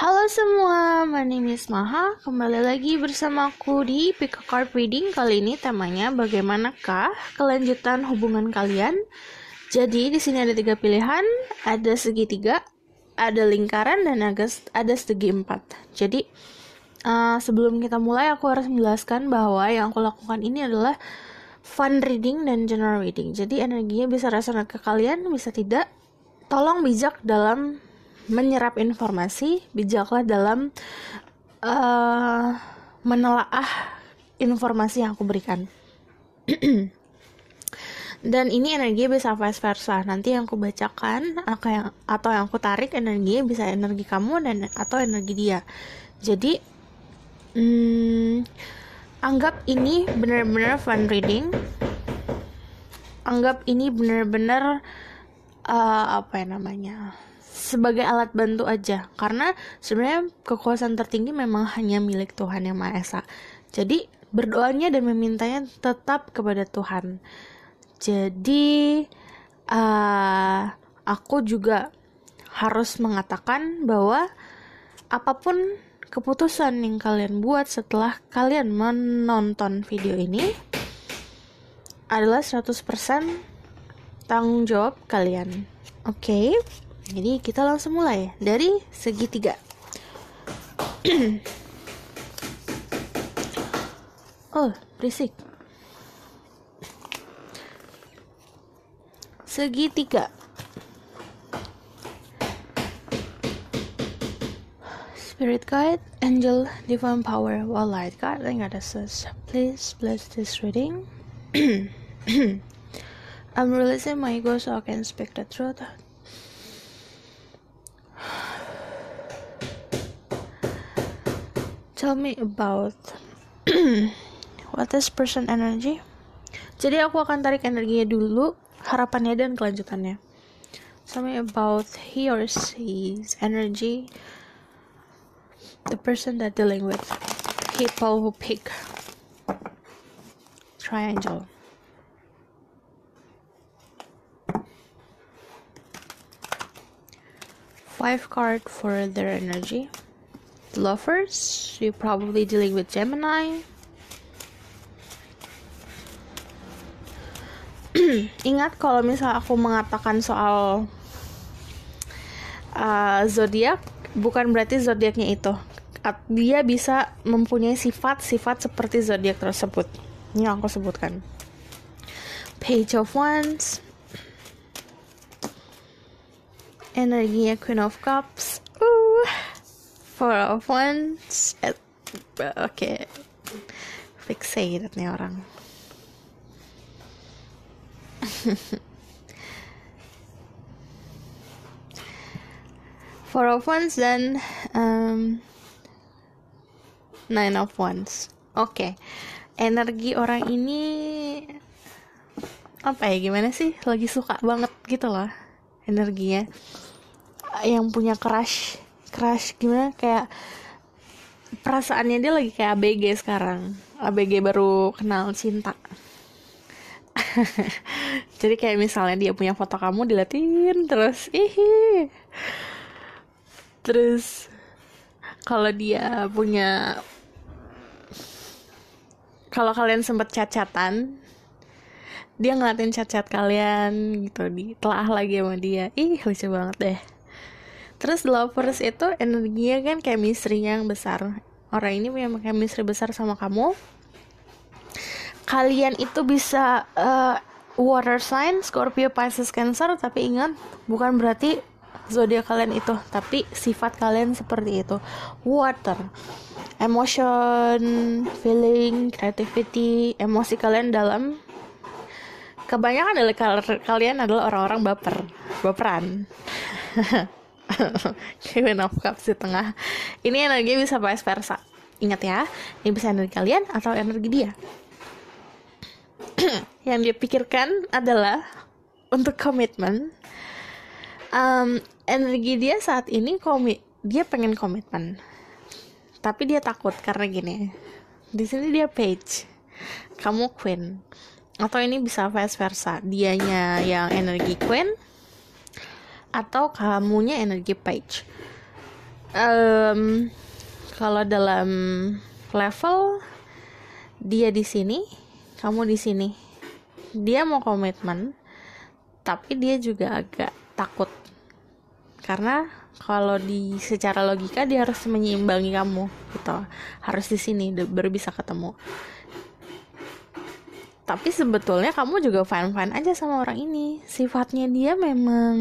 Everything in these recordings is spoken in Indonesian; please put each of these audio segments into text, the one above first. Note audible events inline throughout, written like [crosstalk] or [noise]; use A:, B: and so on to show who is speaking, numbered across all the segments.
A: Halo semua, my name is Maha. Kembali lagi bersamaku di Pick a Card Reading. Kali ini temanya bagaimanakah kelanjutan hubungan kalian? Jadi di sini ada tiga pilihan, ada segitiga, ada lingkaran, dan ada, segi empat. Jadi uh, sebelum kita mulai, aku harus menjelaskan bahwa yang aku lakukan ini adalah fun reading dan general reading. Jadi energinya bisa resonate ke kalian, bisa tidak. Tolong bijak dalam menyerap informasi, bijaklah dalam uh, menelaah informasi yang aku berikan. [clears throat] Dan ini energi bisa vice versa. Nanti yang aku bacakan atau yang, aku tarik energi bisa energi kamu dan atau energi dia. Jadi hmm, anggap ini benar-benar fun reading. Anggap ini benar-benar uh, apa ya namanya? sebagai alat bantu aja karena sebenarnya kekuasaan tertinggi memang hanya milik Tuhan yang Maha Esa jadi berdoanya dan memintanya tetap kepada Tuhan jadi uh, aku juga harus mengatakan bahwa apapun keputusan yang kalian buat setelah kalian menonton video ini adalah 100% tanggung jawab kalian. Oke. Okay? Jadi kita langsung mulai dari segitiga. [clears throat] oh, berisik. Segitiga. Spirit guide, angel, divine power, wall light guide, nggak ada Please bless this reading. [clears throat] I'm releasing my ego so I can speak the truth. Tell me about [clears throat] what this person energy? Jadi aku akan tarik energinya dulu, harapannya dan kelanjutannya. Tell me about he or she's energy. The person that dealing with people who pick triangle. Five card for their energy. lovers, you're probably dealing with Gemini. [clears throat] Ingat kalau misal aku mengatakan soal uh, zodiak, bukan berarti zodiaknya itu. Dia bisa mempunyai sifat-sifat seperti zodiak tersebut. Ini yang aku sebutkan. Page of Wands. Energinya Queen of Cups. Uh four eh, [laughs] of wands at oke okay. fixated nih orang four of wands dan um, nine of wands oke okay. energi orang ini apa ya gimana sih lagi suka banget gitu loh energinya yang punya crush crush gimana kayak perasaannya dia lagi kayak ABG sekarang ABG baru kenal cinta [laughs] jadi kayak misalnya dia punya foto kamu dilatin terus ihi terus kalau dia punya kalau kalian sempat cacatan dia ngeliatin cacat kalian gitu di telah lagi sama dia ih lucu banget deh Terus lovers itu energinya kan chemistry yang besar. Orang ini punya chemistry besar sama kamu. Kalian itu bisa uh, water sign Scorpio, Pisces, Cancer, tapi ingat bukan berarti zodiak kalian itu, tapi sifat kalian seperti itu. Water, emotion, feeling, creativity, emosi kalian dalam kebanyakan dari kalian adalah orang-orang baper, baperan. [laughs] of [laughs] nafkah si tengah ini energi bisa vice versa ingat ya ini bisa energi kalian atau energi dia [clears throat] yang dia pikirkan adalah untuk komitmen um, energi dia saat ini komit dia pengen komitmen tapi dia takut karena gini di sini dia page kamu queen atau ini bisa vice versa dianya yang energi queen atau kamunya energi page um, kalau dalam level dia di sini kamu di sini dia mau komitmen tapi dia juga agak takut karena kalau di secara logika dia harus menyeimbangi kamu gitu harus di sini baru bisa ketemu tapi sebetulnya kamu juga fine fine aja sama orang ini sifatnya dia memang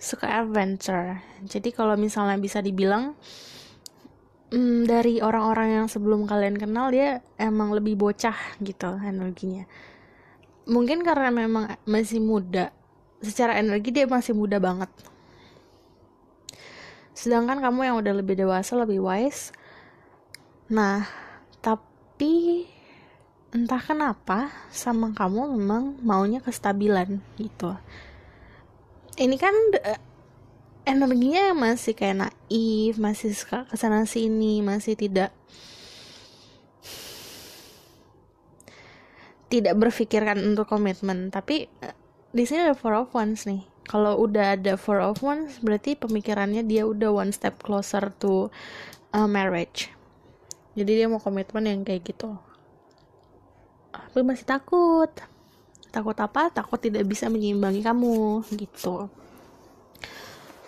A: suka adventure jadi kalau misalnya bisa dibilang hmm, dari orang-orang yang sebelum kalian kenal dia emang lebih bocah gitu energinya mungkin karena memang masih muda secara energi dia masih muda banget sedangkan kamu yang udah lebih dewasa lebih wise nah tapi entah kenapa sama kamu memang maunya kestabilan gitu ini kan eh, energinya masih kayak naif masih kesana sini masih tidak tidak berpikirkan untuk komitmen tapi eh, di sini ada four of ones nih kalau udah ada four of ones berarti pemikirannya dia udah one step closer to uh, marriage jadi dia mau komitmen yang kayak gitu tapi masih takut takut apa takut tidak bisa menyeimbangi kamu gitu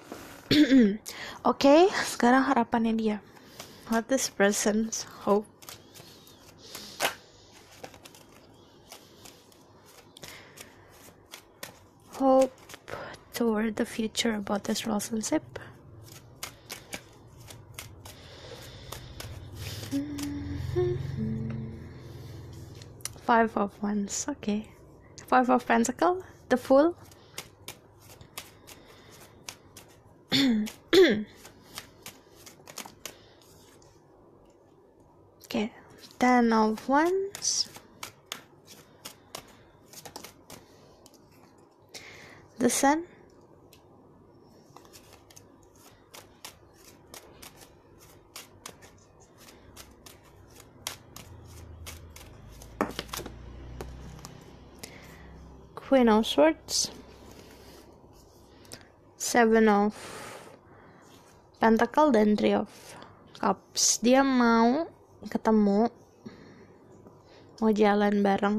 A: [clears throat] oke okay, sekarang harapannya dia what is present hope hope toward the future about this relationship mm-hmm. five of ones okay Five of Pentacles, the Fool. [coughs] okay, Ten of Wands. The Sun. queen of swords seven of pentacle dan three of cups dia mau ketemu mau jalan bareng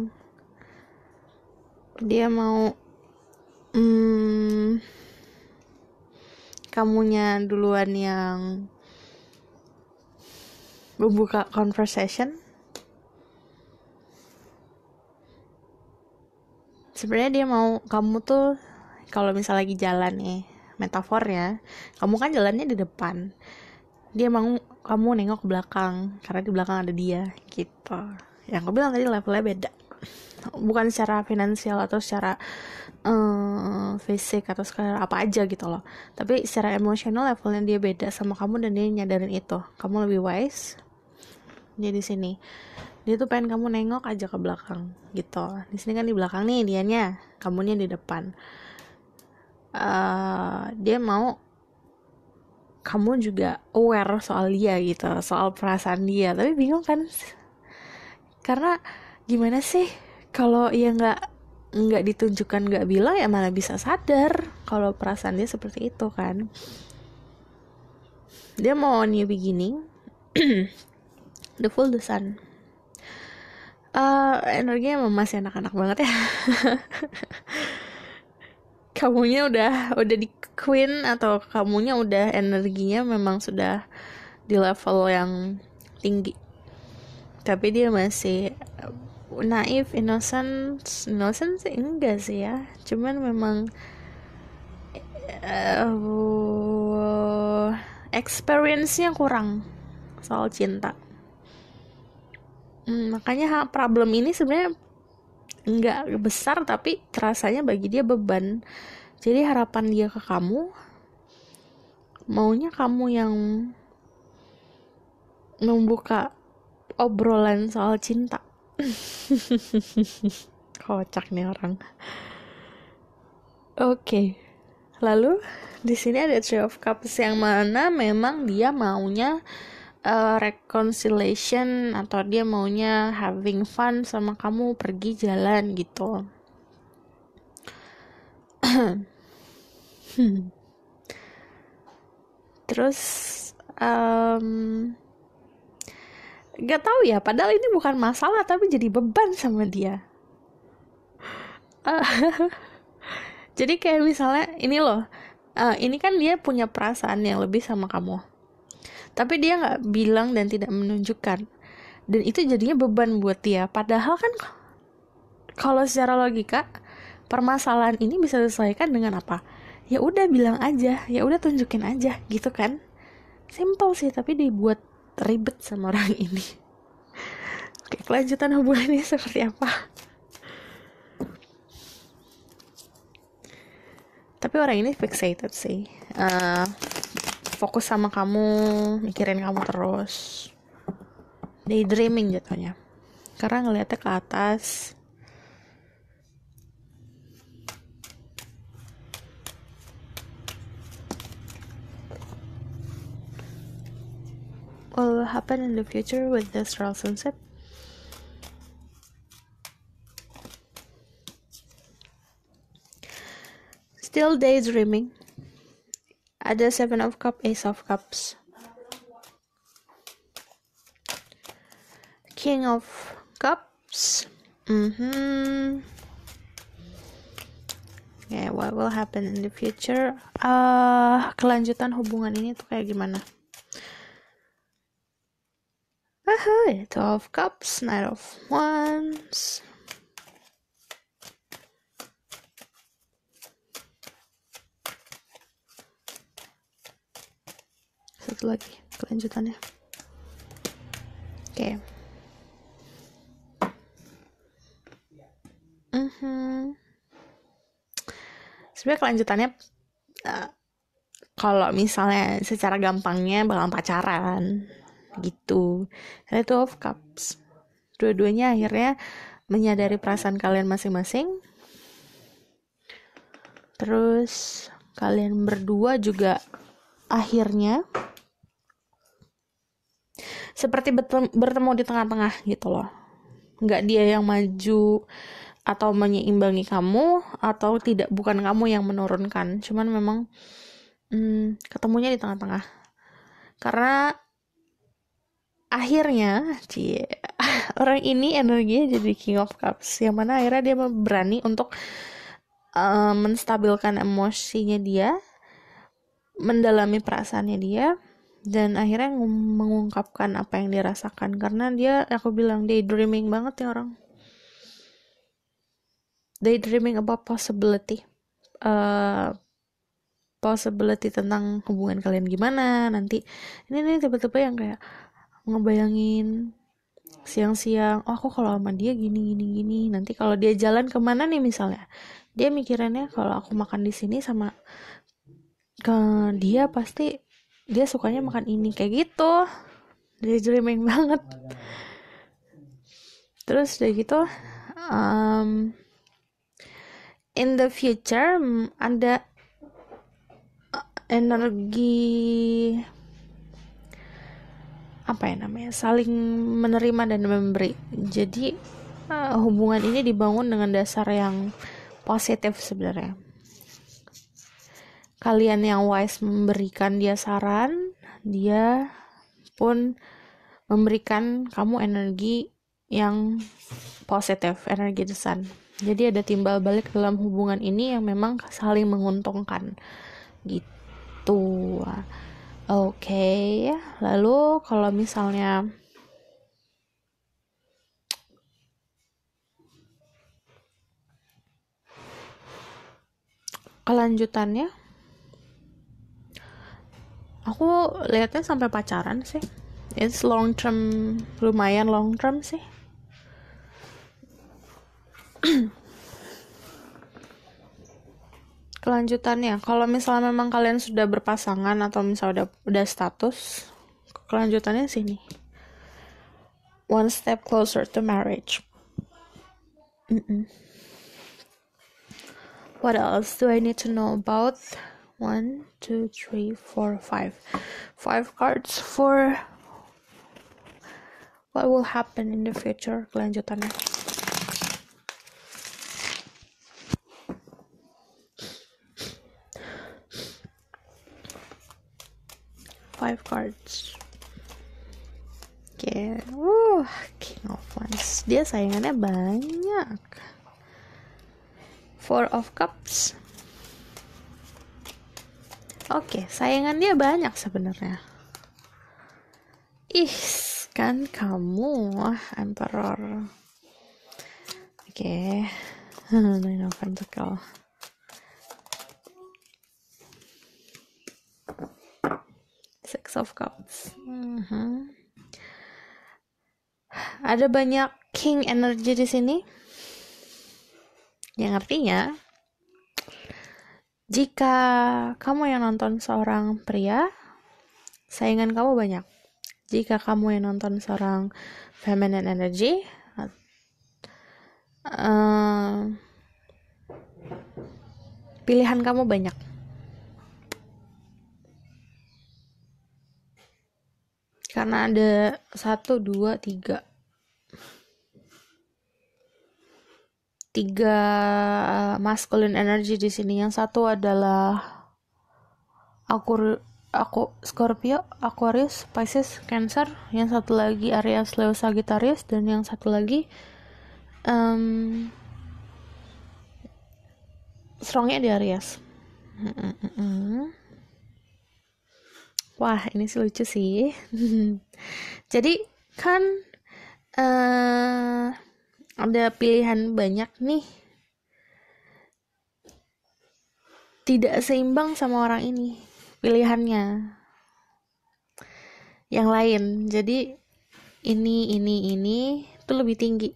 A: dia mau hmm, kamunya duluan yang membuka conversation sebenarnya dia mau kamu tuh kalau misalnya lagi jalan nih metafornya kamu kan jalannya di depan dia mau kamu nengok ke belakang karena di belakang ada dia gitu yang aku bilang tadi levelnya beda bukan secara finansial atau secara um, fisik atau secara apa aja gitu loh tapi secara emosional levelnya dia beda sama kamu dan dia nyadarin itu kamu lebih wise jadi sini dia tuh pengen kamu nengok aja ke belakang gitu di sini kan di belakang nih dianya kamunya di depan uh, dia mau kamu juga aware soal dia gitu soal perasaan dia tapi bingung kan karena gimana sih kalau ya nggak nggak ditunjukkan nggak bilang ya mana bisa sadar kalau perasaan dia seperti itu kan dia mau new beginning [clears throat] the full the sun uh, energinya masih anak-anak banget ya [laughs] kamunya udah udah di queen atau kamunya udah energinya memang sudah di level yang tinggi tapi dia masih eh, naif innocent innocent sih enggak sih ya cuman memang uh, experience-nya kurang soal cinta hmm, makanya problem ini sebenarnya nggak besar tapi terasanya bagi dia beban jadi harapan dia ke kamu maunya kamu yang membuka obrolan soal cinta [laughs] kocak nih orang oke okay. lalu di sini ada three of cups yang mana memang dia maunya uh, reconciliation atau dia maunya having fun sama kamu pergi jalan gitu [clears throat] terus um, gak tahu ya padahal ini bukan masalah tapi jadi beban sama dia [laughs] jadi kayak misalnya ini loh uh, ini kan dia punya perasaan yang lebih sama kamu tapi dia nggak bilang dan tidak menunjukkan dan itu jadinya beban buat dia padahal kan kalau secara logika permasalahan ini bisa diselesaikan dengan apa ya udah bilang aja ya udah tunjukin aja gitu kan simple sih tapi dibuat ribet sama orang [laughs] ini oke kelanjutan ini [laughs] seperti apa tapi orang ini fixated sih uh, fokus sama kamu mikirin kamu terus daydreaming jatuhnya karena ngelihatnya ke atas what will happen in the future with this real sunset still daydreaming ada seven of Cups, ace of cups king of cups mm-hmm okay, what will happen in the future uh, kelanjutan hubungan ini tuh kayak gimana itu of cups, knight of wands, satu lagi kelanjutannya oke okay. Mhm. sebenarnya kelanjutannya eh, kalau misalnya secara gampangnya bakal pacaran gitu karena itu of cups dua-duanya akhirnya menyadari perasaan kalian masing-masing terus kalian berdua juga akhirnya seperti bertemu di tengah-tengah gitu loh nggak dia yang maju atau menyeimbangi kamu atau tidak bukan kamu yang menurunkan cuman memang hmm, ketemunya di tengah-tengah karena akhirnya cie [laughs] orang ini energinya jadi king of cups yang mana akhirnya dia berani untuk uh, menstabilkan emosinya dia mendalami perasaannya dia dan akhirnya mengungkapkan apa yang dirasakan karena dia aku bilang daydreaming banget ya orang daydreaming about possibility uh, possibility tentang hubungan kalian gimana nanti ini nih tiba-tiba yang kayak ngebayangin siang-siang oh aku kalau sama dia gini gini gini nanti kalau dia jalan kemana nih misalnya dia mikirannya kalau aku makan di sini sama ke dia pasti dia sukanya iya. makan ini kayak gitu jadi dreaming [laughs] banget iya, iya. terus udah gitu um, in the future ada eh, energi apa ya namanya saling menerima dan memberi jadi eh, hubungan ini dibangun dengan dasar yang positif sebenarnya kalian yang wise memberikan dia saran, dia pun memberikan kamu energi yang positif, energi desan. Jadi ada timbal balik dalam hubungan ini yang memang saling menguntungkan. Gitu. Oke, okay. lalu kalau misalnya kelanjutannya aku lihatnya sampai pacaran sih it's long term lumayan long term sih [clears throat] kelanjutannya kalau misalnya memang kalian sudah berpasangan atau misalnya udah udah status kelanjutannya sini one step closer to marriage Mm-mm. what else do I need to know about one two three four five five cards for what will happen in the future kelanjutannya five cards oke okay. king of wands dia sayangannya banyak four of cups Oke, okay, sayangan dia banyak sebenarnya. Ih, kan kamu emperor. Oke. Okay. Nine of Pentacle. Six of Cups. Mm -hmm. Ada banyak King energy di sini. Yang artinya jika kamu yang nonton seorang pria, saingan kamu banyak. Jika kamu yang nonton seorang feminine energy, uh, pilihan kamu banyak. Karena ada satu, dua, tiga tiga eh, masculine energy di sini. Yang satu adalah aku aku Scorpio, Aquarius, Pisces, Cancer. Yang satu lagi Aries, Leo, Sagittarius dan yang satu lagi um, strongnya di Aries. Wah, ini sih lucu sih. [laughs] Jadi kan uh, ada pilihan banyak nih tidak seimbang sama orang ini pilihannya yang lain jadi ini ini ini itu lebih tinggi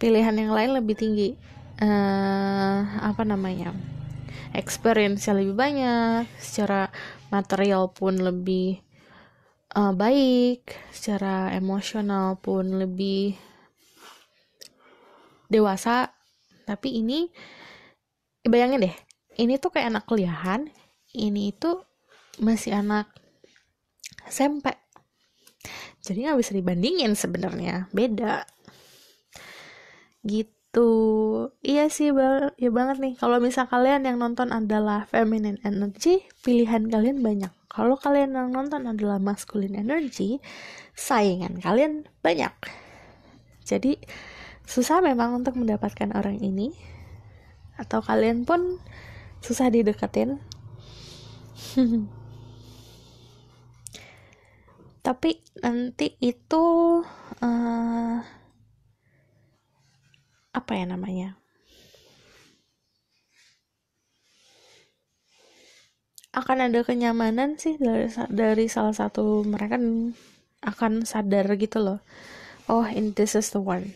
A: pilihan yang lain lebih tinggi uh, apa namanya experience yang lebih banyak secara material pun lebih uh, baik, secara emosional pun lebih dewasa. Tapi ini bayangin deh, ini tuh kayak anak kuliahan, ini itu masih anak SMP. Jadi nggak bisa dibandingin sebenarnya, beda. Gitu. Iya sih, bang, ya banget nih. Kalau misal kalian yang nonton adalah feminine energy, pilihan kalian banyak kalau kalian yang nonton adalah masculine energy, saingan kalian banyak. Jadi susah memang untuk mendapatkan orang ini atau kalian pun susah dideketin. [laughs] Tapi nanti itu uh, apa ya namanya? akan ada kenyamanan sih dari dari salah satu mereka akan sadar gitu loh oh in this is the one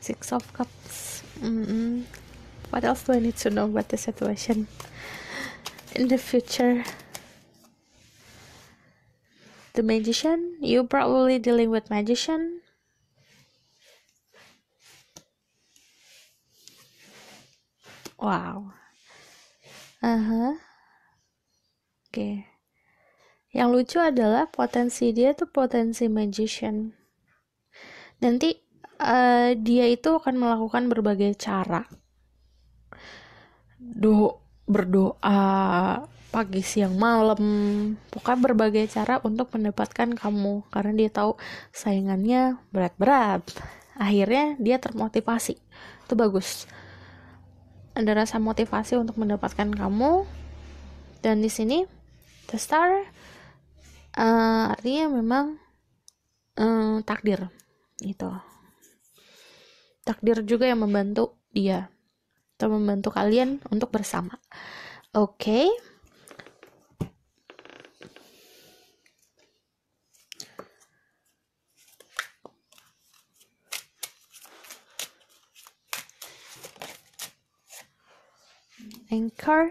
A: six of cups mm -mm. what else do I need to know about the situation in the future the magician you probably dealing with magician wow Aha. Oke. Okay. Yang lucu adalah potensi dia tuh potensi magician. Nanti uh, dia itu akan melakukan berbagai cara. Do berdoa pagi siang malam pokoknya berbagai cara untuk mendapatkan kamu karena dia tahu saingannya berat-berat akhirnya dia termotivasi itu bagus ada rasa motivasi untuk mendapatkan kamu dan di sini the star uh, artinya memang uh, takdir itu takdir juga yang membantu dia atau membantu kalian untuk bersama oke okay. anchor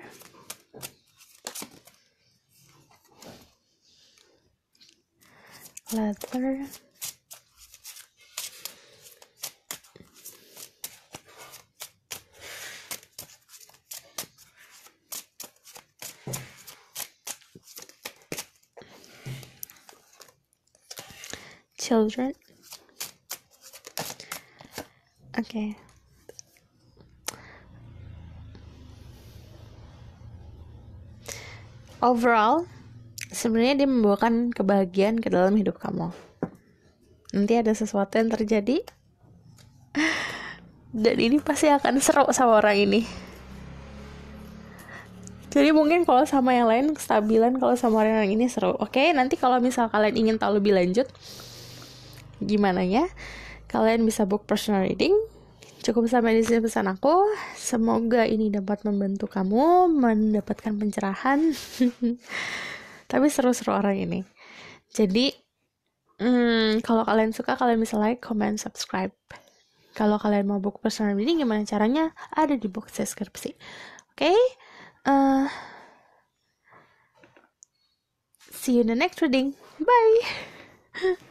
A: leather children okay overall sebenarnya dia membawakan kebahagiaan ke dalam hidup kamu nanti ada sesuatu yang terjadi [laughs] dan ini pasti akan seru sama orang ini jadi mungkin kalau sama yang lain kestabilan kalau sama orang yang ini seru oke nanti kalau misal kalian ingin tahu lebih lanjut gimana ya kalian bisa book personal reading cukup sampai di sini pesan aku semoga ini dapat membantu kamu mendapatkan pencerahan [laughs] tapi seru-seru orang ini jadi hmm, kalau kalian suka kalian bisa like comment subscribe kalau kalian mau buku personal reading gimana caranya ada di box deskripsi oke okay? uh, eh, see you in the next reading bye [laughs]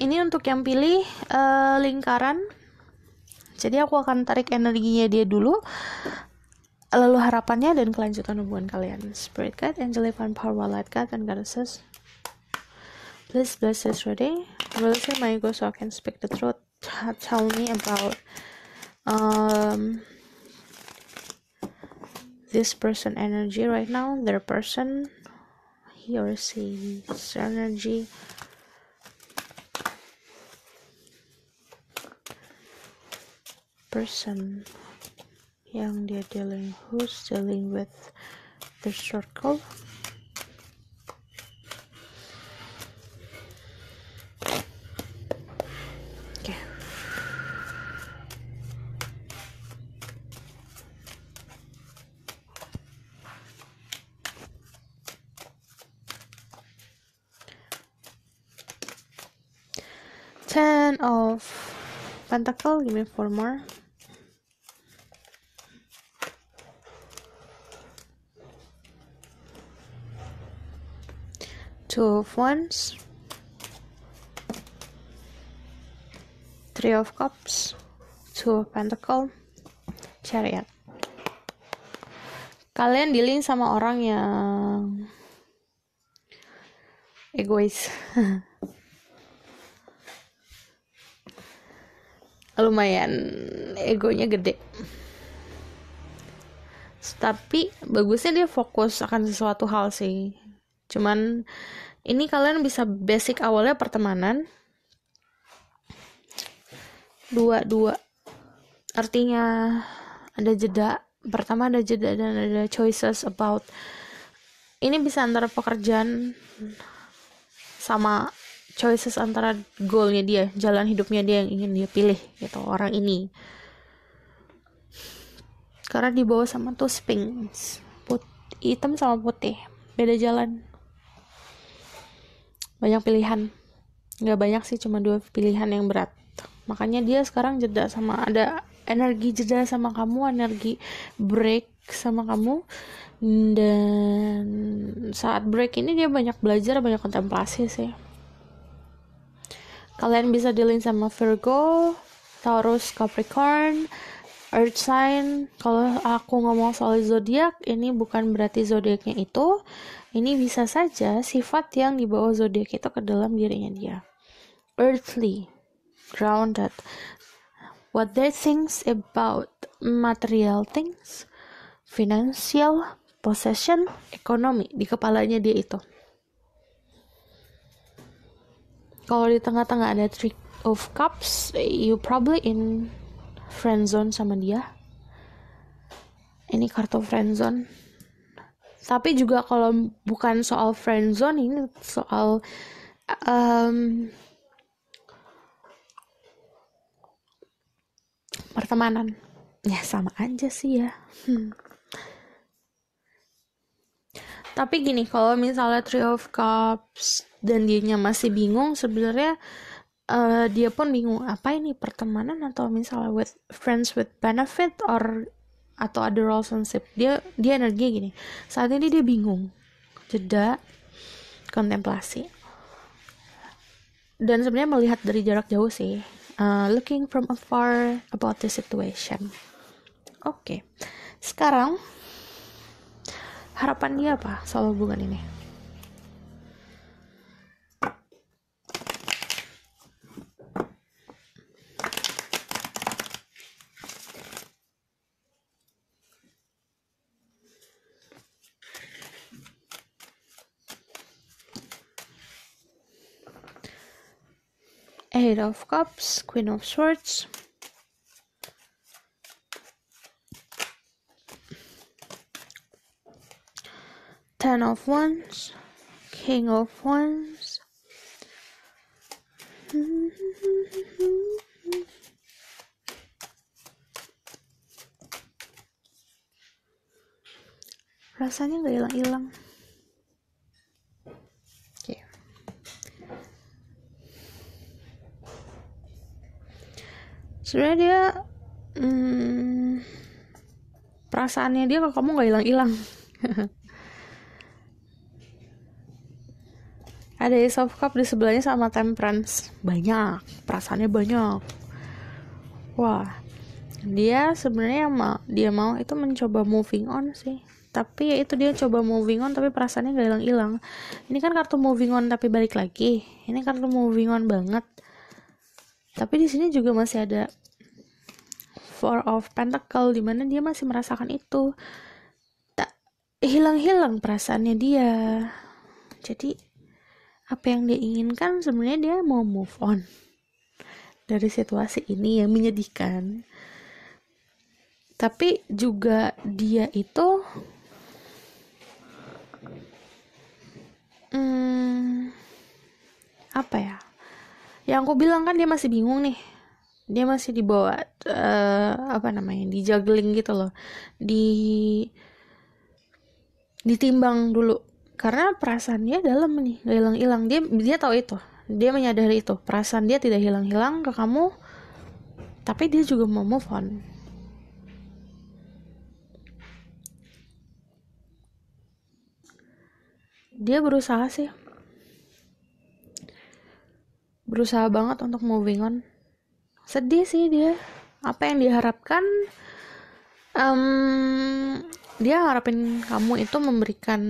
A: ini untuk yang pilih uh, lingkaran jadi aku akan tarik energinya dia dulu lalu harapannya dan kelanjutan hubungan kalian spirit guide angelic Power light guide and goddesses please bless this reading release my ego so I can speak the truth tell me about um, this person energy right now their person he or she energy person they're dealing who's dealing with the circle okay ten of pentacle give me four more two of wands three of cups two of pentacle chariot kalian dealing sama orang yang egois [laughs] lumayan egonya gede tapi bagusnya dia fokus akan sesuatu hal sih cuman ini kalian bisa basic awalnya pertemanan dua dua artinya ada jeda pertama ada jeda dan ada choices about ini bisa antara pekerjaan sama choices antara goalnya dia jalan hidupnya dia yang ingin dia pilih gitu orang ini karena dibawa sama tuh spings put hitam sama putih beda jalan banyak pilihan nggak banyak sih cuma dua pilihan yang berat makanya dia sekarang jeda sama ada energi jeda sama kamu energi break sama kamu dan saat break ini dia banyak belajar banyak kontemplasi sih kalian bisa dealing sama Virgo Taurus Capricorn earth sign kalau aku ngomong soal zodiak ini bukan berarti zodiaknya itu ini bisa saja sifat yang dibawa zodiak itu ke dalam dirinya dia earthly grounded what they think about material things financial possession ekonomi di kepalanya dia itu kalau di tengah-tengah ada trick of cups you probably in friendzone sama dia ini kartu friendzone tapi juga kalau bukan soal friendzone ini soal um, pertemanan ya sama aja sih ya hmm. tapi gini kalau misalnya three of cups dan dia masih bingung sebenarnya uh, dia pun bingung apa ini pertemanan atau misalnya with friends with benefit or atau ada relationship dia dia energi gini saat ini dia bingung jeda kontemplasi dan sebenarnya melihat dari jarak jauh sih uh, looking from afar about the situation oke okay. sekarang harapan dia apa soal hubungan ini eight of cups queen of swords ten of wands king of wands [laughs] rasanya gak hilang-hilang sebenarnya dia hmm, perasaannya dia kalau kamu nggak hilang-hilang [laughs] ada Ace of Cup di sebelahnya sama Temperance banyak perasaannya banyak wah dia sebenarnya mau dia mau itu mencoba moving on sih tapi ya itu dia coba moving on tapi perasaannya gak hilang-hilang ini kan kartu moving on tapi balik lagi ini kartu moving on banget tapi di sini juga masih ada Four of Pentacle di mana dia masih merasakan itu. Tak hilang-hilang perasaannya dia. Jadi apa yang dia inginkan sebenarnya dia mau move on dari situasi ini yang menyedihkan. Tapi juga dia itu hmm, apa ya? yang aku bilang kan dia masih bingung nih dia masih dibawa uh, eh, apa namanya dijuggling gitu loh di ditimbang dulu karena perasaannya dalam nih hilang hilang dia dia tahu itu dia menyadari itu perasaan dia tidak hilang hilang ke kamu tapi dia juga mau move on dia berusaha sih berusaha banget untuk moving on sedih sih dia apa yang diharapkan um, dia harapin kamu itu memberikan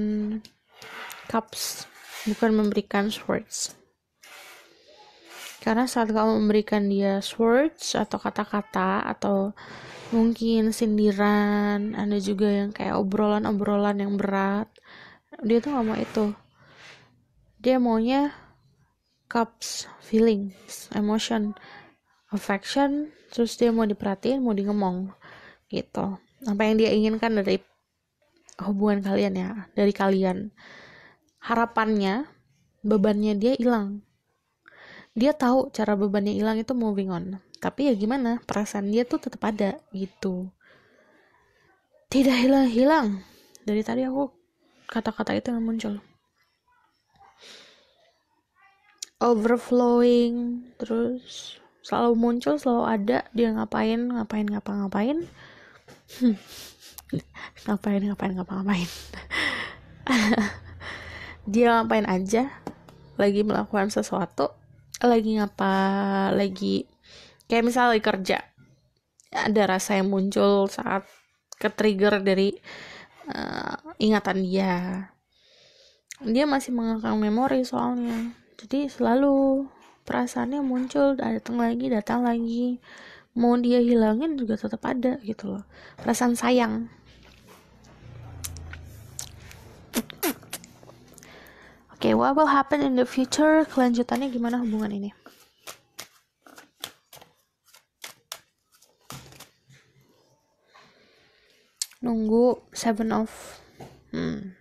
A: cups bukan memberikan swords karena saat kamu memberikan dia swords atau kata-kata atau mungkin sindiran ada juga yang kayak obrolan-obrolan yang berat dia tuh nggak mau itu dia maunya cups feelings emotion affection terus dia mau diperhatiin mau di ngomong gitu apa yang dia inginkan dari hubungan kalian ya dari kalian harapannya bebannya dia hilang dia tahu cara bebannya hilang itu moving on tapi ya gimana perasaan dia tuh tetap ada gitu tidak hilang-hilang dari tadi aku kata-kata itu yang muncul overflowing terus selalu muncul selalu ada dia ngapain ngapain ngapa ngapain ngapain hmm. [laughs] ngapain ngapain ngapa ngapain [laughs] dia ngapain aja lagi melakukan sesuatu lagi ngapa lagi kayak misalnya lagi kerja ada rasa yang muncul saat ke trigger dari uh, ingatan dia dia masih mengekang memori soalnya jadi selalu perasaannya muncul datang lagi datang lagi mau dia hilangin juga tetap ada gitu loh perasaan sayang oke okay, what will happen in the future kelanjutannya gimana hubungan ini nunggu seven of hmm,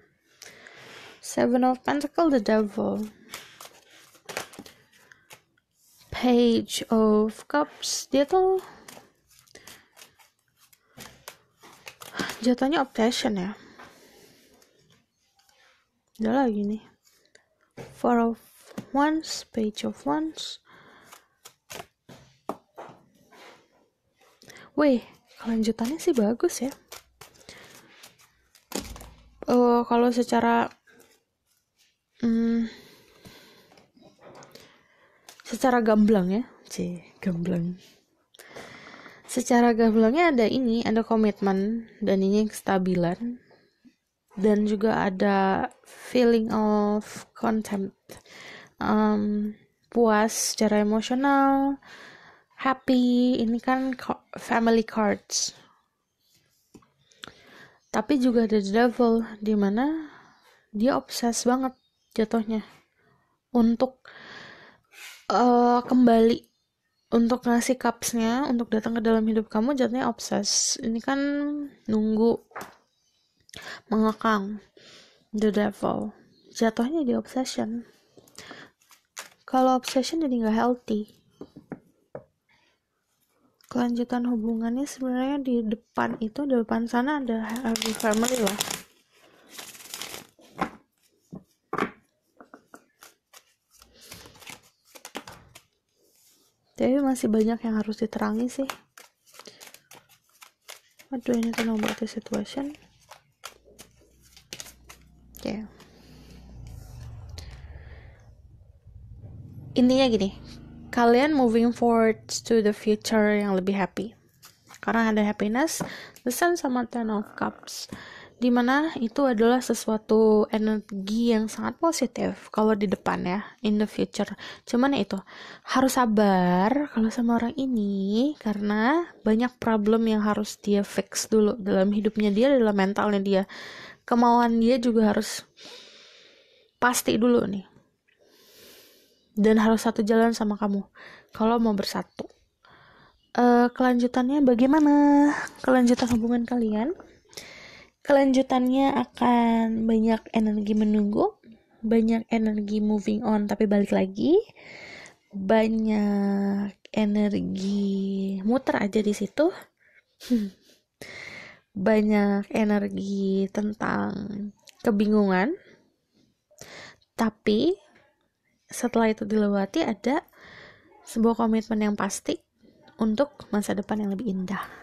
A: seven of pentacle the devil page of cups dia tuh jatuhnya obsession ya udah lagi nih four of ones page of ones Wih, kelanjutannya sih bagus ya uh, kalau secara hmm, secara gamblang ya c gamblang secara gamblangnya ada ini ada komitmen dan ini kestabilan dan juga ada feeling of contempt um, puas secara emosional happy ini kan family cards tapi juga ada the devil dimana dia obses banget jatuhnya untuk uh, kembali untuk ngasih cupsnya untuk datang ke dalam hidup kamu jadinya obses ini kan nunggu mengekang the devil jatuhnya di obsession kalau obsession jadi nggak healthy kelanjutan hubungannya sebenarnya di depan itu di depan sana ada happy family lah tapi masih banyak yang harus diterangi sih aduh ini tuh nomor the situation oke okay. intinya gini kalian moving forward to the future yang lebih happy karena ada happiness the sun sama ten of cups dimana itu adalah sesuatu energi yang sangat positif kalau di depan ya in the future cuman ya itu harus sabar kalau sama orang ini karena banyak problem yang harus dia fix dulu dalam hidupnya dia dalam mentalnya dia kemauan dia juga harus pasti dulu nih dan harus satu jalan sama kamu kalau mau bersatu uh, kelanjutannya bagaimana kelanjutan hubungan kalian kelanjutannya akan banyak energi menunggu banyak energi moving on tapi balik lagi banyak energi muter aja di situ [laughs] banyak energi tentang kebingungan tapi setelah itu dilewati ada sebuah komitmen yang pasti untuk masa depan yang lebih indah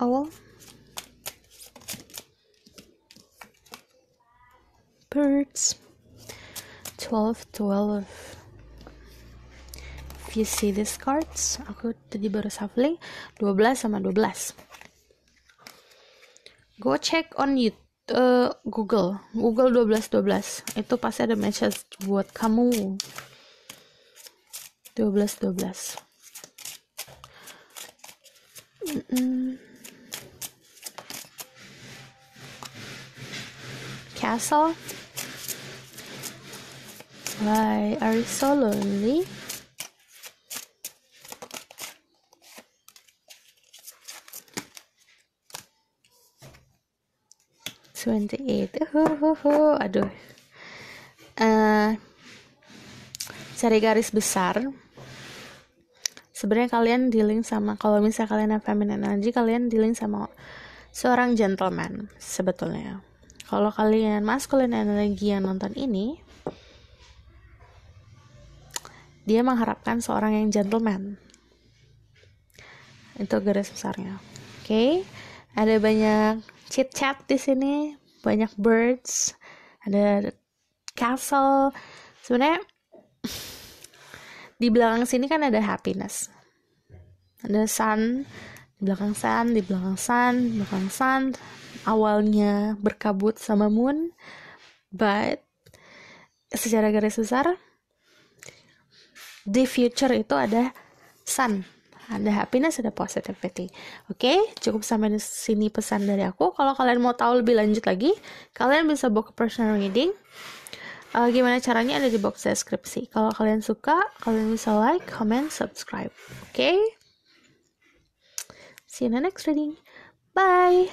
A: awal birds 12 12 if you see these cards aku tadi baru shuffling 12 sama 12 go check on you uh, Google Google 12 12. itu pasti ada message buat kamu 12 12. Mm -mm. castle? Why are you so lonely? Twenty eight. Aduh. Uh, cari garis besar sebenarnya kalian dealing sama kalau misalnya kalian feminine energy kalian dealing sama seorang gentleman sebetulnya kalau kalian maskulin energi yang nonton ini, dia mengharapkan seorang yang gentleman. Itu garis besarnya. Oke, okay? ada banyak chit chat di sini, banyak birds, ada castle. Sebenarnya di belakang sini kan ada happiness. Ada sun, di belakang sun, di belakang sun, di belakang sun, awalnya berkabut sama moon but secara garis besar di future itu ada sun ada happiness ada positivity oke okay? cukup sampai di sini pesan dari aku kalau kalian mau tahu lebih lanjut lagi kalian bisa buka personal reading uh, gimana caranya ada di box deskripsi kalau kalian suka kalian bisa like comment subscribe oke okay? see you in the next reading bye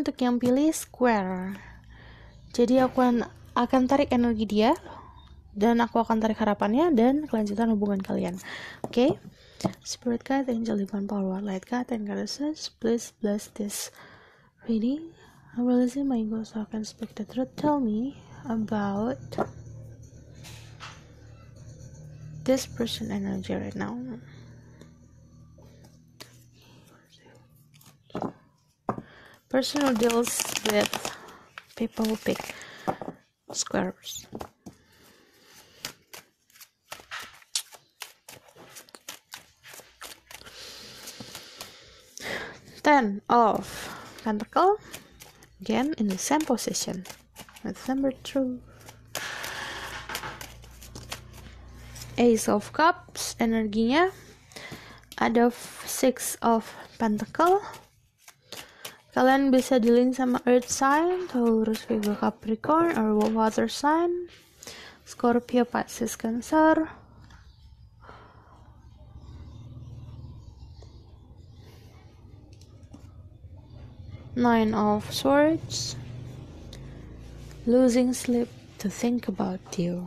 A: untuk yang pilih square. Jadi aku akan tarik energi dia dan aku akan tarik harapannya dan kelanjutan hubungan kalian. Oke. Okay? Spirit guide, angel divine power, light guide, and goddesses, please bless this reading. I'm releasing my ego so I can speak the truth. Tell me about this person energy right now. person who deals with people who pick squares. Ten of pentacle again in the same position with number two. Ace of Cups energinya ada six of pentacle Kalian bisa di sama Earth sign, Taurus, Virgo, Capricorn, or Water sign, Scorpio, Pisces, Cancer. Nine of Swords. Losing sleep to think about you.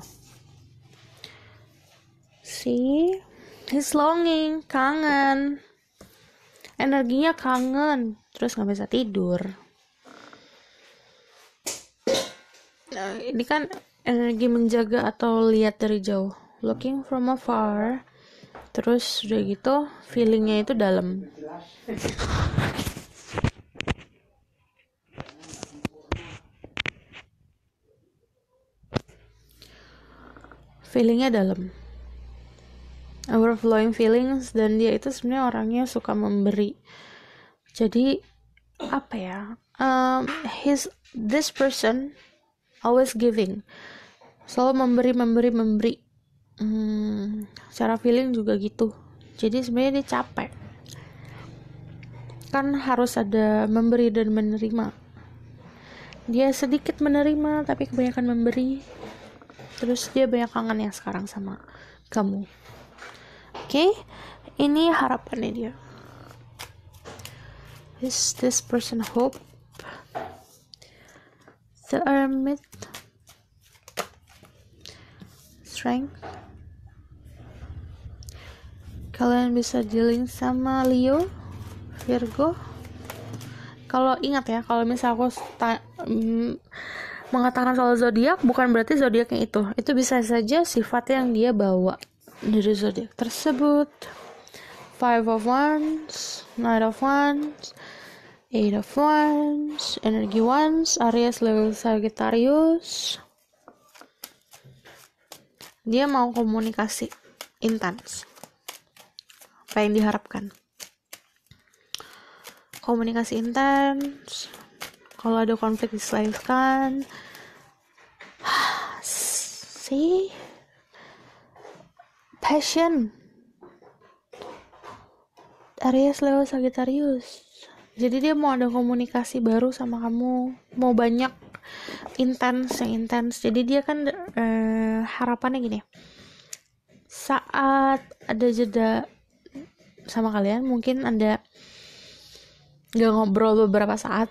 A: See? He's longing, kangen energinya kangen terus nggak bisa tidur nah, ini kan energi menjaga atau lihat dari jauh looking from afar terus udah gitu feelingnya itu dalam feelingnya dalam overflowing feelings dan dia itu sebenarnya orangnya suka memberi jadi apa ya um, his this person always giving selalu memberi memberi memberi hmm, secara feeling juga gitu jadi sebenarnya dia capek kan harus ada memberi dan menerima dia sedikit menerima tapi kebanyakan memberi terus dia banyak kangen ya sekarang sama kamu okay? ini harapannya dia is this person hope the hermit strength kalian bisa dealing sama Leo Virgo kalau ingat ya kalau misal aku mm, mengatakan soal zodiak bukan berarti zodiaknya itu itu bisa saja sifat yang dia bawa dari zodiak tersebut Five of Wands, Nine of Wands, Eight of Wands, Energy Wands, Aries Leo Sagittarius. Dia mau komunikasi intens. Apa yang diharapkan? Komunikasi intens. Kalau ada konflik diselesaikan. [sighs] sih passion Aries Leo Sagittarius jadi dia mau ada komunikasi baru sama kamu mau banyak intens yang intens jadi dia kan eh, harapannya gini saat ada jeda sama kalian mungkin anda gak ngobrol beberapa saat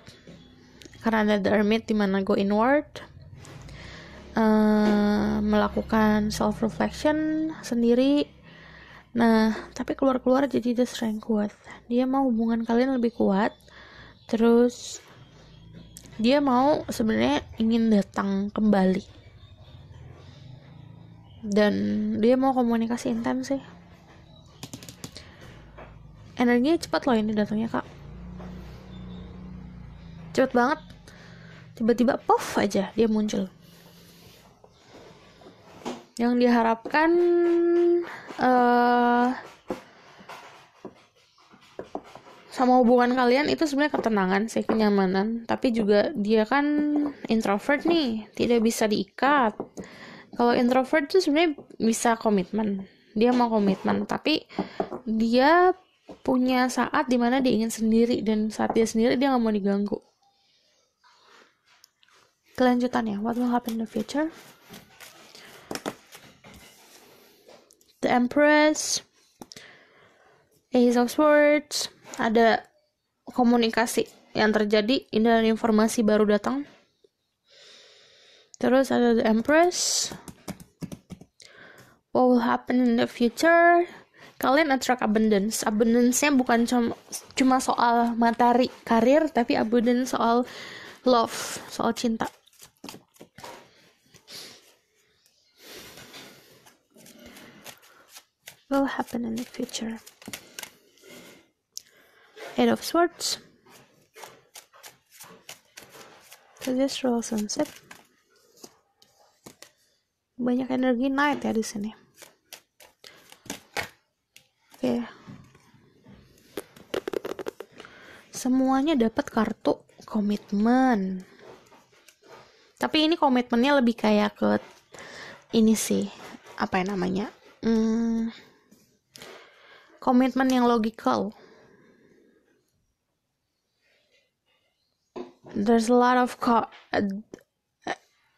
A: karena ada the hermit dimana go inward uh, melakukan self reflection sendiri Nah, tapi keluar-keluar jadi the strength kuat. Dia mau hubungan kalian lebih kuat. Terus dia mau sebenarnya ingin datang kembali. Dan dia mau komunikasi intens sih. Energinya cepat loh ini datangnya, Kak. Cepat banget. Tiba-tiba puff aja dia muncul yang diharapkan uh, sama hubungan kalian itu sebenarnya ketenangan sih kenyamanan tapi juga dia kan introvert nih tidak bisa diikat kalau introvert tuh sebenarnya bisa komitmen dia mau komitmen tapi dia punya saat dimana dia ingin sendiri dan saat dia sendiri dia nggak mau diganggu kelanjutannya what will happen in the future The Empress, Ace of Swords, ada komunikasi yang terjadi, ini ada informasi baru datang. Terus ada The Empress, what will happen in the future, kalian attract abundance. Abundance-nya bukan cuma soal materi, karir, tapi abundance soal love, soal cinta. will happen in the future. Eight of Swords. on Sunset. Banyak energi night ya di sini. Oke. Okay. Semuanya dapat kartu komitmen. Tapi ini komitmennya lebih kayak ke ini sih apa yang namanya? Hmm, komitmen yang logical. There's a lot of co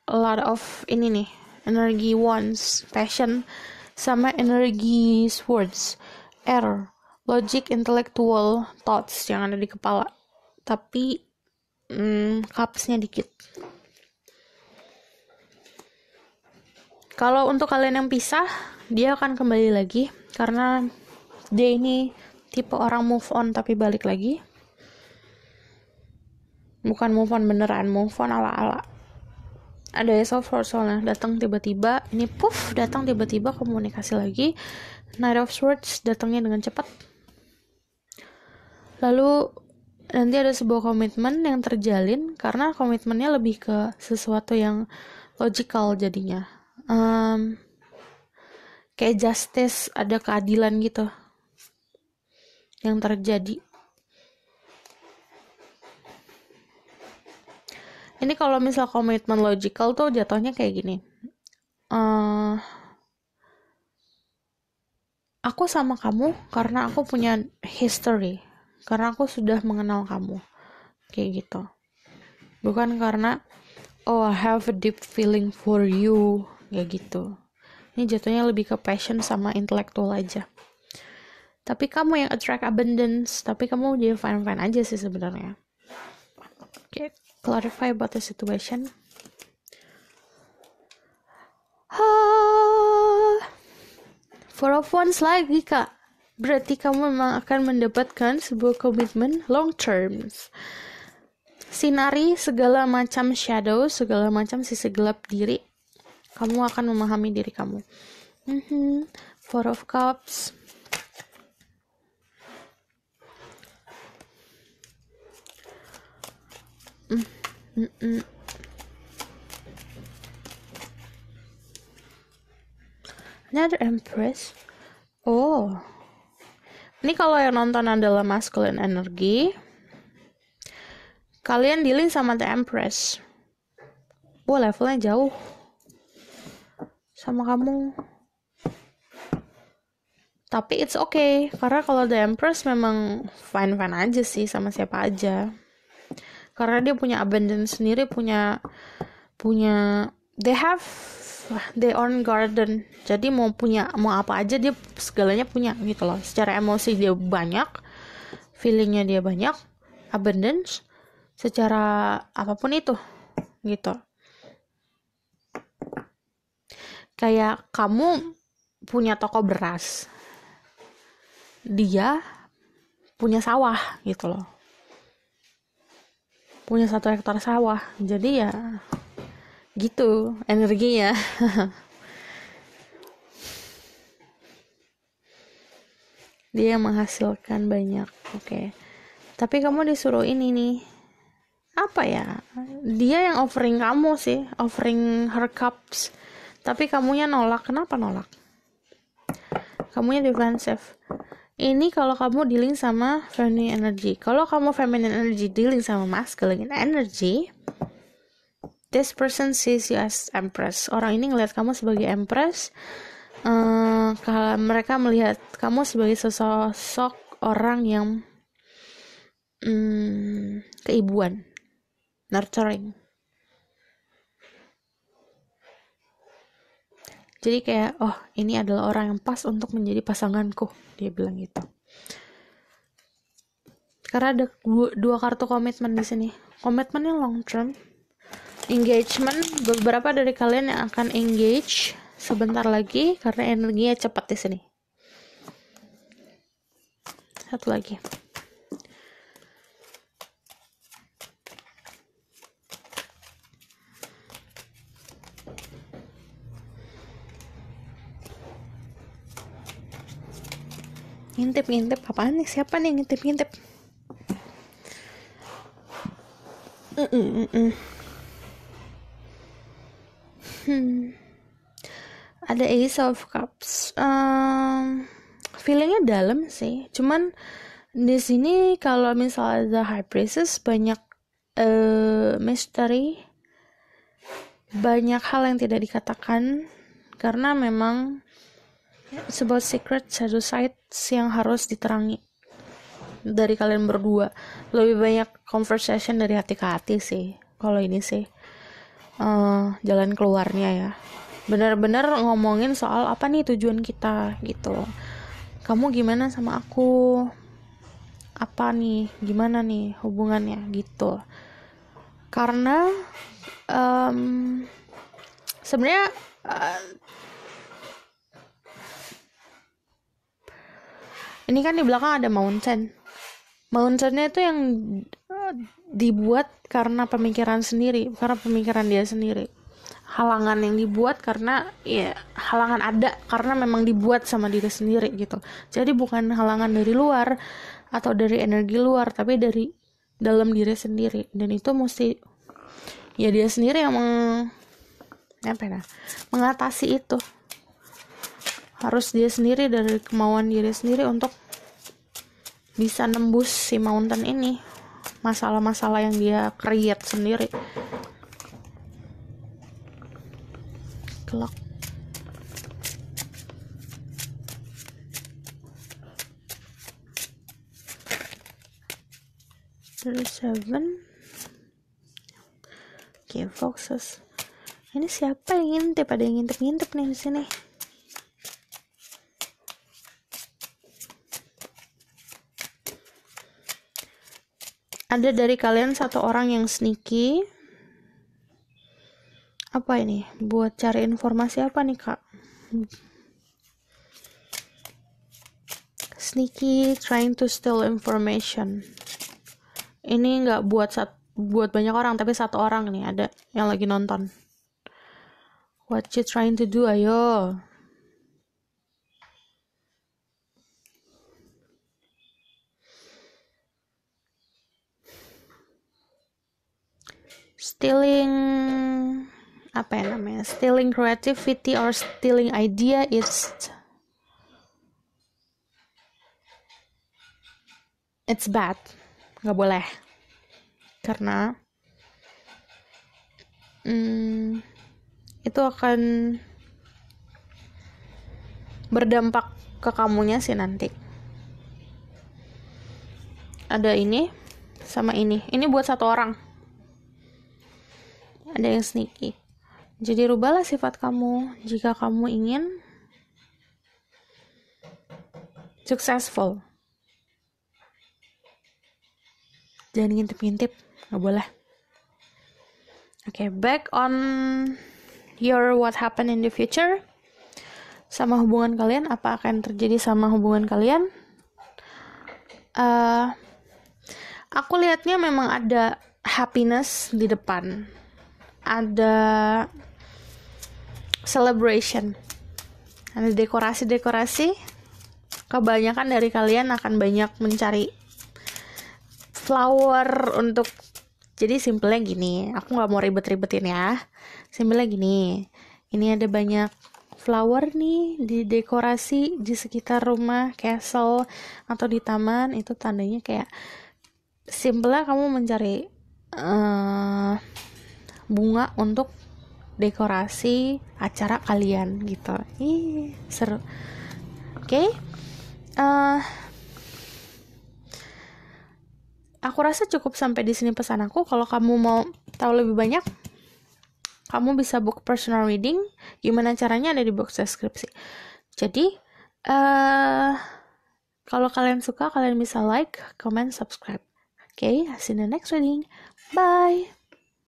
A: a lot of ini nih energy wants, passion, sama energi words error logic, intellectual thoughts yang ada di kepala. Tapi mm, cupsnya dikit. Kalau untuk kalian yang pisah, dia akan kembali lagi karena dia ini tipe orang move on tapi balik lagi bukan move on beneran move on ala ala ada ya extrovert soalnya datang tiba-tiba ini puff datang tiba-tiba komunikasi lagi Night of Swords datangnya dengan cepat lalu nanti ada sebuah komitmen yang terjalin karena komitmennya lebih ke sesuatu yang logical jadinya um, kayak justice ada keadilan gitu yang terjadi. Ini kalau misal komitmen logical tuh jatuhnya kayak gini. Uh, aku sama kamu karena aku punya history, karena aku sudah mengenal kamu, kayak gitu. Bukan karena oh I have a deep feeling for you, kayak gitu. Ini jatuhnya lebih ke passion sama intelektual aja tapi kamu yang attract abundance tapi kamu jadi fine fine aja sih sebenarnya oke okay. clarify about the situation ha ah, four of wands lagi kak berarti kamu memang akan mendapatkan sebuah komitmen long term. sinari segala macam shadow segala macam sisi gelap diri kamu akan memahami diri kamu mm -hmm. four of cups Mm -mm. Another Empress. Oh. Ini kalau yang nonton adalah masculine energy. Kalian dealing sama The Empress. Wah, levelnya jauh. Sama kamu. Tapi it's okay. Karena kalau The Empress memang fine-fine aja sih sama siapa aja karena dia punya abundance sendiri punya punya they have they own garden jadi mau punya mau apa aja dia segalanya punya gitu loh secara emosi dia banyak feelingnya dia banyak abundance secara apapun itu gitu kayak kamu punya toko beras dia punya sawah gitu loh punya satu hektar sawah jadi ya gitu energinya [laughs] dia menghasilkan banyak oke okay. tapi kamu disuruh ini nih apa ya dia yang offering kamu sih offering her cups tapi kamunya nolak kenapa nolak kamunya defensif ini kalau kamu dealing sama feminine energy kalau kamu feminine energy dealing sama masculine energy this person sees you as empress orang ini ngelihat kamu sebagai empress uh, eh, kalau mereka melihat kamu sebagai sosok orang yang um, keibuan nurturing jadi kayak oh ini adalah orang yang pas untuk menjadi pasanganku dia bilang gitu karena ada dua kartu komitmen di sini Komitmen yang long term engagement beberapa dari kalian yang akan engage sebentar lagi karena energinya cepat di sini satu lagi ngintip ngintip apaan nih siapa nih ngintip ngintip Hmm. ada Ace of Cups um, feelingnya dalam sih cuman di sini kalau misalnya The High Priestess banyak uh, mystery banyak hal yang tidak dikatakan karena memang It's about secret side yang harus diterangi dari kalian berdua. Lebih banyak conversation dari hati ke hati sih. Kalau ini sih uh, jalan keluarnya ya. Bener-bener ngomongin soal apa nih tujuan kita gitu. Kamu gimana sama aku? Apa nih? Gimana nih hubungannya gitu? Karena um, sebenarnya uh, ini kan di belakang ada mountain mountainnya itu yang dibuat karena pemikiran sendiri karena pemikiran dia sendiri halangan yang dibuat karena ya halangan ada karena memang dibuat sama diri sendiri gitu jadi bukan halangan dari luar atau dari energi luar tapi dari dalam diri sendiri dan itu mesti ya dia sendiri yang meng, apa ya, mengatasi itu harus dia sendiri dari kemauan diri sendiri untuk bisa nembus si mountain ini masalah-masalah yang dia create sendiri kelak seven Oke, okay, foxes. Ini siapa yang ngintip? Ada yang ngintip-ngintip nih di sini. ada dari kalian satu orang yang sneaky apa ini buat cari informasi apa nih kak sneaky trying to steal information ini nggak buat sat buat banyak orang tapi satu orang nih ada yang lagi nonton what you trying to do ayo stealing apa ya namanya stealing creativity or stealing idea it's it's bad nggak boleh karena hmm, itu akan berdampak ke kamunya sih nanti ada ini sama ini ini buat satu orang ada yang sneaky. Jadi rubahlah sifat kamu jika kamu ingin successful. Jangan ngintip-ngintip, nggak boleh. Oke, okay, back on your what happened in the future sama hubungan kalian apa akan terjadi sama hubungan kalian uh, aku lihatnya memang ada happiness di depan ada celebration ada dekorasi-dekorasi kebanyakan dari kalian akan banyak mencari flower untuk jadi simpelnya gini aku nggak mau ribet-ribetin ya simpelnya gini ini ada banyak flower nih di dekorasi di sekitar rumah castle atau di taman itu tandanya kayak simpelnya kamu mencari eh, bunga untuk dekorasi acara kalian gitu ih seru oke okay. uh, eh, aku rasa cukup sampai di sini pesan aku kalau kamu mau tahu lebih banyak kamu bisa book personal reading gimana caranya ada di box deskripsi jadi uh, kalau kalian suka kalian bisa like comment subscribe okay see you in the next reading bye